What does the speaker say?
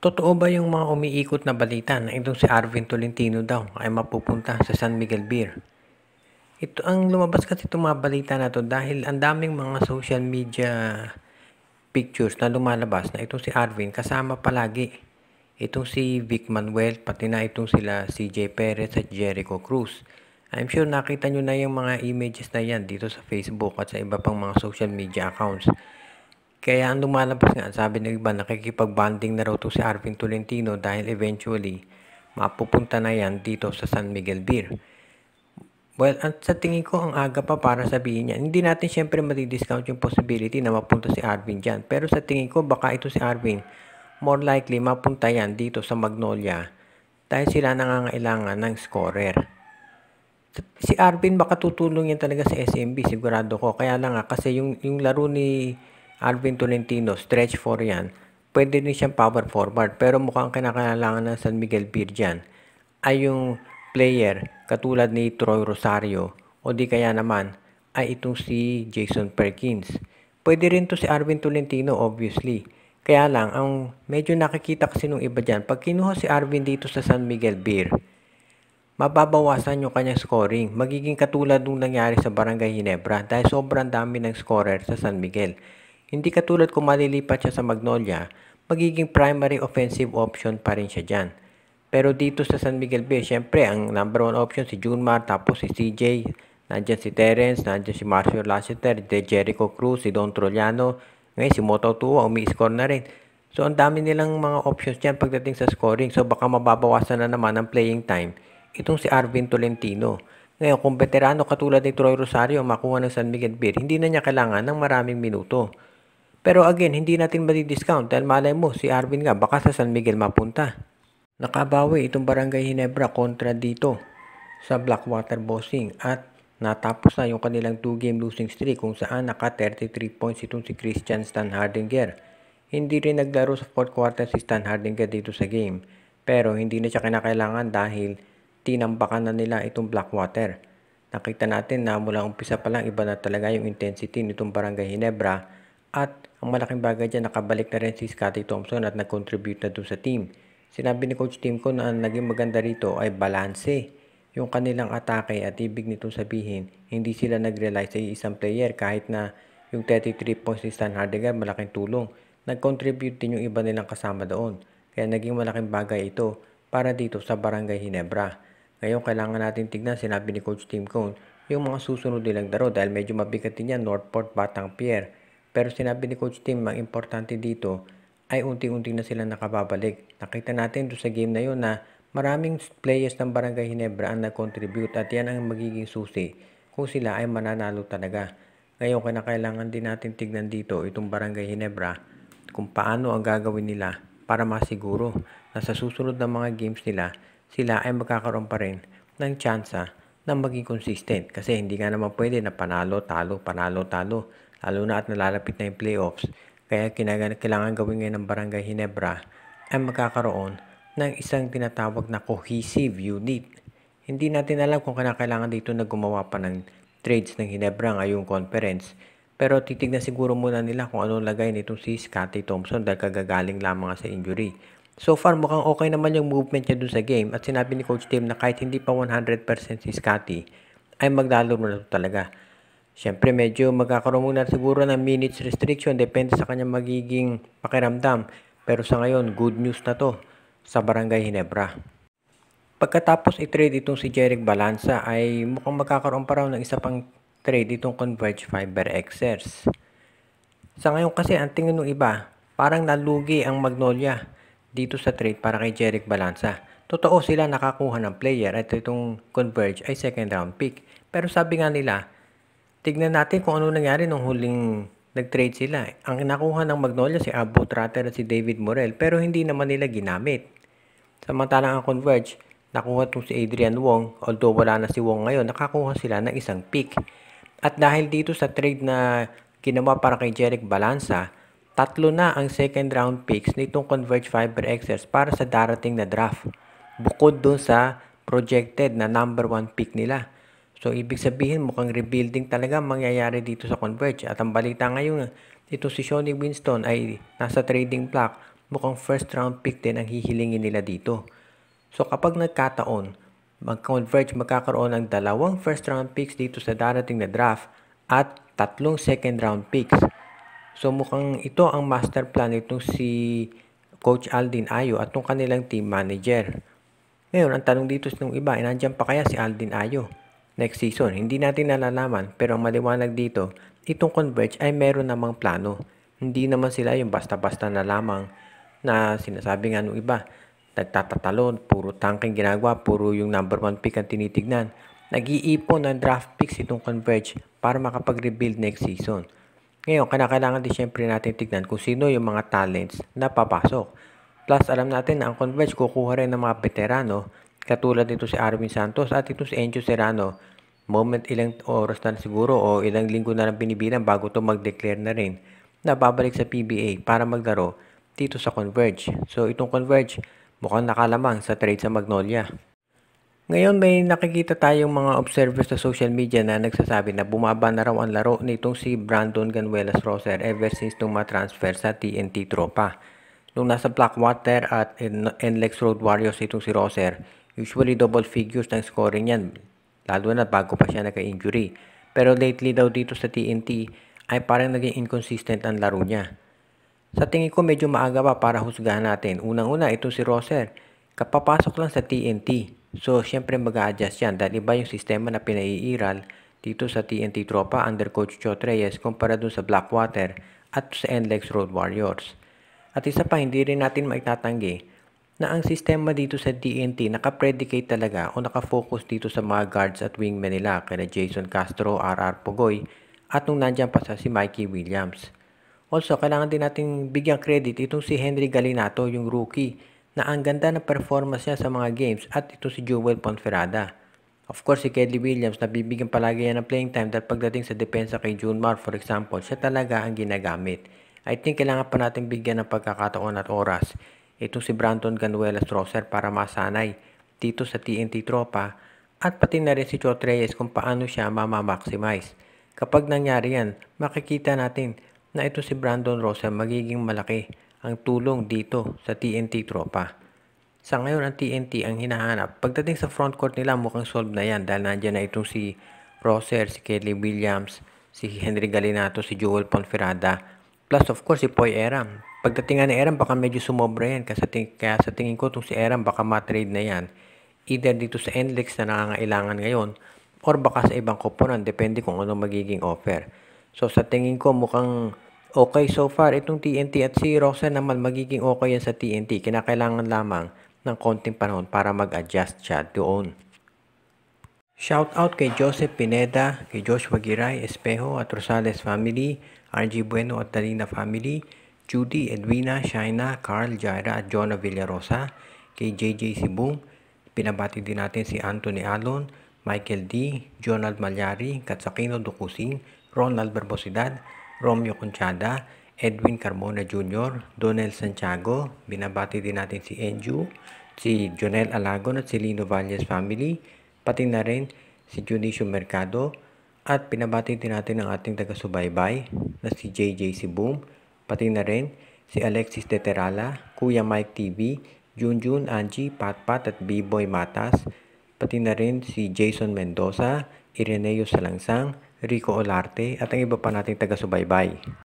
Totoo ba yung mga umiikot na balita na itong si Arvin Tolentino daw ay mapupunta sa San Miguel Beer? Ito ang lumabas kasi itong mga balita na to dahil ang daming mga social media pictures na lumalabas na itong si Arvin kasama palagi. Itong si Vic Manuel, pati na itong sila CJ Perez at Jericho Cruz. I'm sure nakita nyo na yung mga images na yan dito sa Facebook at sa iba pang mga social media accounts. Kaya ang lumalabas nga, sabi ng iba, nakikipag-bonding na raw to si Arvin Tolentino dahil eventually, mapupunta na yan dito sa San Miguel Beer. Well, at sa tingin ko, ang aga pa para sabihin niya. Hindi natin siyempre matidiscount yung possibility na mapunta si Arvin dyan. Pero sa tingin ko, baka ito si Arvin, more likely mapunta yan dito sa Magnolia dahil sila nangangailangan ng scorer. Si Arvin baka tutulong yan talaga sa SMB, sigurado ko. Kaya lang nga, kasi yung, yung laro ni Alvin Tolentino, stretch 4 yan. Pwede din siyang power forward pero mukhang kinakailangan ng San Miguel Virgian ay yung player katulad ni Troy Rosario o di kaya naman ay itong si Jason Perkins. Pwede rin to si Arvin Tolentino obviously. Kaya lang, ang medyo nakikita kasi nung iba dyan, pag kinuha si Arvin dito sa San Miguel Beer, mababawasan yung kanyang scoring. Magiging katulad nung nangyari sa Barangay Ginebra dahil sobrang dami ng scorer sa San Miguel. Hindi katulad kung malilipat siya sa Magnolia, magiging primary offensive option pa rin siya dyan. Pero dito sa San Miguel Bay, syempre, ang number one option si Junmar, tapos si CJ, Nandiyan si Terence, nandiyan si Marcio Lassiter, si Jericho Cruz, si Don Trolliano. Ngayon si Moto Tua, umi-score na rin. So ang dami nilang mga options dyan pagdating sa scoring. So baka mababawasan na naman ang playing time. Itong si Arvin Tolentino. Ngayon kung veterano katulad ni Troy Rosario makuha ng San Miguel Beer, hindi na niya kailangan ng maraming minuto. Pero again, hindi natin madi-discount dahil malay mo si Arvin nga baka sa San Miguel mapunta. Nakabawi itong Barangay Hinebra kontra dito sa Blackwater Bossing at natapos na yung kanilang 2-game losing streak kung saan naka 33 points itong si Christian Stan Hardinger. Hindi rin naglaro sa 4th quarter si Stan Hardinger dito sa game pero hindi na siya kinakailangan dahil tinambakan na nila itong Blackwater. Nakita natin na mula umpisa pa lang iba na talaga yung intensity nitong Barangay Hinebra at ang malaking bagay dyan, nakabalik na rin si Scottie Thompson at nag-contribute na doon sa team. Sinabi ni Coach Tim ko na ang naging maganda rito ay balanse. Yung kanilang atake at ibig nitong sabihin, hindi sila nag-rely sa isang player kahit na yung 33 points ni Stan Hardigan malaking tulong. Nag-contribute din yung iba nilang kasama doon. Kaya naging malaking bagay ito para dito sa Barangay Hinebra. Ngayon kailangan natin tignan sinabi ni Coach Tim Cone yung mga susunod nilang laro dahil medyo mabigat din yan Northport Batang Pier pero sinabi ni Coach Tim, ang importante dito ay unti-unti na sila nakababalik. Nakita natin doon sa game na yun na maraming players ng Barangay Hinebra ang nag-contribute at yan ang magiging susi kung sila ay mananalo talaga. Ngayon, kinakailangan din natin tignan dito itong Barangay Hinebra kung paano ang gagawin nila para masiguro na sa susunod na mga games nila, sila ay magkakaroon pa rin ng tsansa na maging consistent kasi hindi nga naman pwede na panalo, talo, panalo, talo lalo na at nalalapit na yung playoffs. Kaya kailangan gawin ngayon ng Barangay Hinebra ay magkakaroon ng isang tinatawag na cohesive unit. Hindi natin alam kung kailangan dito na gumawa pa ng trades ng Hinebra ngayong conference. Pero titignan siguro muna nila kung anong lagay nitong si Scottie Thompson dahil kagagaling lamang sa injury. So far, mukhang okay naman yung movement niya dun sa game at sinabi ni Coach Tim na kahit hindi pa 100% si Scotty, ay maglalaro na talaga. Siyempre medyo magkakaroon muna siguro ng minutes restriction depende sa kanyang magiging pakiramdam. Pero sa ngayon, good news na to sa Barangay Hinebra. Pagkatapos i-trade itong si Jeric Balanza ay mukhang magkakaroon pa raw ng isa pang trade itong Converge Fiber Xers. Sa ngayon kasi ang tingin ng iba, parang nalugi ang Magnolia dito sa trade para kay Jeric Balanza. Totoo sila nakakuha ng player at itong Converge ay second round pick. Pero sabi nga nila, Tignan natin kung ano nangyari nung huling nag-trade sila. Ang nakuha ng Magnolia si Abu Trotter at si David Morel pero hindi naman nila ginamit. Samantalang ang Converge, nakuha itong si Adrian Wong although wala na si Wong ngayon, nakakuha sila ng isang pick. At dahil dito sa trade na ginawa para kay Jeric Balanza, tatlo na ang second round picks nitong Converge Fiber Xers para sa darating na draft. Bukod dun sa projected na number 1 pick nila. So, ibig sabihin, mukhang rebuilding talaga mangyayari dito sa Converge. At ang balita ngayon, dito si Shawnee Winston ay nasa trading block. Mukhang first round pick din ang hihilingin nila dito. So, kapag nagkataon, mag-converge magkakaroon ng dalawang first round picks dito sa darating na draft at tatlong second round picks. So, mukhang ito ang master plan nitong si Coach Aldin Ayo at ng kanilang team manager. Ngayon, ang tanong dito ng iba, inandyan eh, pa kaya si Aldin Ayo? next season. Hindi natin nalalaman pero ang maliwanag dito, itong Converge ay meron namang plano. Hindi naman sila yung basta-basta na lamang na sinasabi nga nung iba. Nagtatatalon, puro tanking ginagawa, puro yung number one pick ang tinitignan. Nag-iipon ng draft picks itong Converge para makapag-rebuild next season. Ngayon, kailangan din siyempre natin tignan kung sino yung mga talents na papasok. Plus, alam natin na ang Converge kukuha rin ng mga veterano Katulad nito si Arvin Santos at ito si Enzo Serrano. Moment ilang oras na siguro o ilang linggo na lang binibilang bago to mag-declare na rin na babalik sa PBA para maglaro dito sa Converge. So itong Converge mukhang nakalamang sa trade sa Magnolia. Ngayon may nakikita tayong mga observers sa social media na nagsasabi na bumaba na raw ang laro nitong si Brandon Ganuelas Roser ever since nung matransfer sa TNT Tropa. Nung nasa Blackwater at Enlex Road Warriors itong si Roser, Usually double figures ng scoring yan, lalo na bago pa siya naka injury Pero lately daw dito sa TNT ay parang naging inconsistent ang laro niya. Sa tingin ko medyo maaga pa para husgahan natin. Unang-una ito si Roser. Kapapasok lang sa TNT. So syempre mag adjust yan dahil iba yung sistema na pinaiiral dito sa TNT Tropa under Coach Chot Reyes kumpara dun sa Blackwater at sa NLEX Road Warriors. At isa pa hindi rin natin maitatanggi na ang sistema dito sa DNT nakapredicate talaga o nakafocus dito sa mga guards at wingmen nila kaya Jason Castro, RR Pogoy at nung nandyan pa sa si Mikey Williams. Also, kailangan din natin bigyan credit itong si Henry Galinato, yung rookie, na ang ganda ng performance niya sa mga games at ito si Jewel Ponferrada. Of course, si Kelly Williams, nabibigyan palagi yan ng playing time dahil pagdating sa depensa kay June Mar, for example, siya talaga ang ginagamit. I think kailangan pa natin bigyan ng pagkakataon at oras ito si Brandon Ganuelas Roser para masanay dito sa TNT Tropa at pati na rin si Chot Reyes kung paano siya mamamaximize. Kapag nangyari yan, makikita natin na ito si Brandon Roser magiging malaki ang tulong dito sa TNT Tropa. Sa ngayon ang TNT ang hinahanap. Pagdating sa front court nila mukhang solved na yan dahil nandiyan na itong si Roser, si Kelly Williams, si Henry Galinato, si Joel Ponferrada, plus of course si Poy Eram. Pagdating nga ni Aaron, baka medyo sumobra yan. Kasi, kaya sa tingin ko, tong si Aaron, baka ma-trade na yan. Either dito sa NLEX na nangangailangan ngayon, or baka sa ibang koponan, depende kung ano magiging offer. So, sa tingin ko, mukhang okay so far itong TNT at si Rosa naman magiging okay yan sa TNT. Kinakailangan lamang ng konting panahon para mag-adjust siya doon. Shout out kay Joseph Pineda, kay Joshua Giray Espejo at Rosales family, RG Bueno at Dalina family, Judy Edwina Shaina Carl Jaira at Jonah Villarosa, kay JJ Sibong, pinabati din natin si Anthony Alon, Michael D., Jonald Malyari, Katsakino Dukusin, Ronald Barbosidad, Romeo Conchada, Edwin Carmona Jr., Donel Santiago, binabati din natin si Andrew, si Jonel Alagon at si Lino Valles family, pati na rin si Junicio Mercado, at pinabati din natin ang ating taga-subaybay na si JJ Sibong, pati na rin si Alexis Deterala, Kuya Mike TV, Junjun, Angie, Patpat at B-Boy Matas, pati na rin si Jason Mendoza, Ireneo Salangsang, Rico Olarte at ang iba pa nating taga-subaybay.